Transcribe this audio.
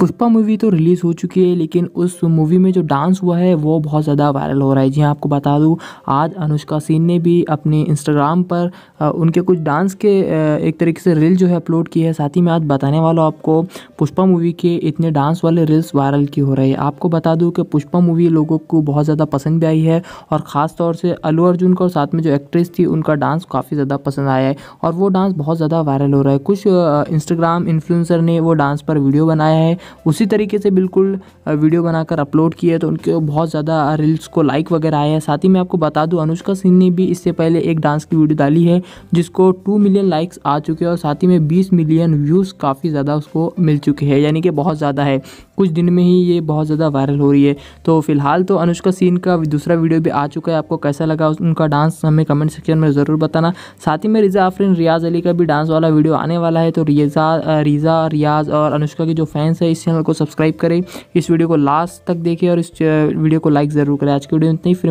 Pushpa movie तो release हो चुकी है लेकिन उस मूवी में जो डांस हुआ है वो बहुत ज़्यादा वायरल हो रहा है जी हाँ, आपको बता दूँ आज अनुष्का सिंह ने भी अपने इंस्टाग्राम पर उनके कुछ डांस के एक तरीके से रील जो है अपलोड की है साथ ही मैं आज बताने वाला हूँ आपको पुष्पा मूवी के इतने डांस वाले रील्स वायरल की हो रही है आपको बता दूँ कि पुष्पा मूवी लोगों को बहुत ज़्यादा पसंद भी आई है और ख़ास तौर से अलू अर्जुन का और साथ में जो एक्ट्रेस थी उनका डांस काफ़ी ज़्यादा पसंद आया है और वो डांस बहुत ज़्यादा वायरल हो रहा है कुछ इंस्टाग्राम इन्फ्लुंसर ने वो डांस पर वीडियो बनाया है उसी तरीके से बिल्कुल वीडियो बनाकर अपलोड किए तो उनके बहुत ज़्यादा रील्स को लाइक वगैरह आए हैं साथ ही मैं आपको बता दूँ अनुष्का सिंह ने भी इससे पहले एक डांस की वीडियो डाली है जिसको टू मिलियन लाइक्स आ चुके हैं और साथ ही में बीस मिलियन व्यूज़ काफ़ी ज़्यादा उसको मिल चुके हैं यानी कि बहुत ज़्यादा है कुछ दिन में ही ये बहुत ज़्यादा वायरल हो रही है तो फिलहाल तो अनुष्का सीन का दूसरा वीडियो भी आ चुका है आपको कैसा लगा उनका डांस हमें कमेंट सेक्शन में ज़रूर बताना साथ ही में रिज़ा आफरीन रियाज अली का भी डांस वाला वीडियो आने वाला है तो रिजा रिज़ा रियाज और अनुष्का के जो फैंस है इस चैनल को सब्सक्राइब करें इस वीडियो को लास्ट तक देखें और इस वीडियो को लाइक ज़रूर करें आज की वीडियो इतनी फिर